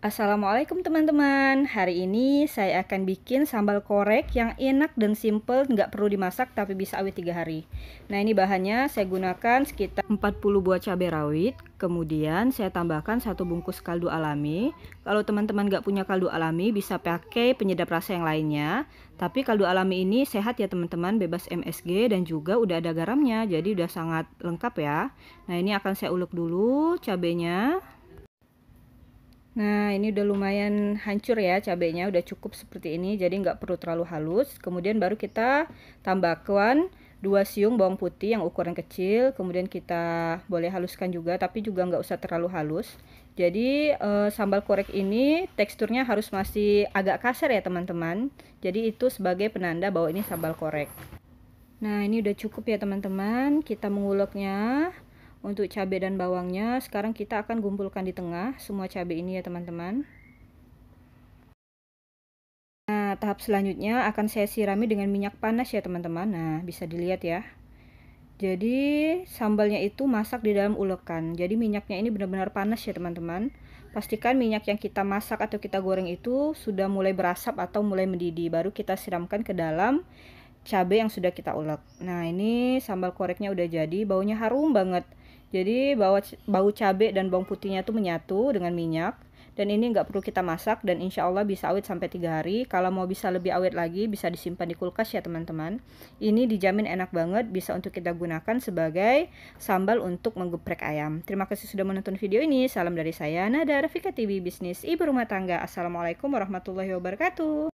Assalamualaikum teman-teman Hari ini saya akan bikin sambal korek yang enak dan simple Nggak perlu dimasak tapi bisa awet 3 hari Nah ini bahannya saya gunakan sekitar 40 buah cabai rawit Kemudian saya tambahkan satu bungkus kaldu alami Kalau teman-teman nggak punya kaldu alami bisa pakai penyedap rasa yang lainnya Tapi kaldu alami ini sehat ya teman-teman Bebas MSG dan juga udah ada garamnya Jadi udah sangat lengkap ya Nah ini akan saya ulek dulu cabenya Nah ini udah lumayan hancur ya cabenya udah cukup seperti ini jadi nggak perlu terlalu halus kemudian baru kita tambahkan dua siung bawang putih yang ukuran kecil kemudian kita boleh haluskan juga tapi juga nggak usah terlalu halus jadi eh, sambal korek ini teksturnya harus masih agak kasar ya teman-teman jadi itu sebagai penanda bahwa ini sambal korek nah ini udah cukup ya teman-teman kita menguleknya untuk cabai dan bawangnya, sekarang kita akan gumpulkan di tengah semua cabai ini ya teman-teman. Nah, tahap selanjutnya akan saya sirami dengan minyak panas ya teman-teman. Nah, bisa dilihat ya. Jadi sambalnya itu masak di dalam ulekan. Jadi minyaknya ini benar-benar panas ya teman-teman. Pastikan minyak yang kita masak atau kita goreng itu sudah mulai berasap atau mulai mendidih. Baru kita siramkan ke dalam cabai yang sudah kita ulek. Nah ini sambal koreknya udah jadi, baunya harum banget. Jadi bau, bau cabai dan bawang putihnya tuh menyatu dengan minyak. Dan ini nggak perlu kita masak dan insya Allah bisa awet sampai 3 hari. Kalau mau bisa lebih awet lagi bisa disimpan di kulkas ya teman-teman. Ini dijamin enak banget bisa untuk kita gunakan sebagai sambal untuk menggeprek ayam. Terima kasih sudah menonton video ini. Salam dari saya Nada Rafika TV Bisnis Ibu Rumah Tangga. Assalamualaikum warahmatullahi wabarakatuh.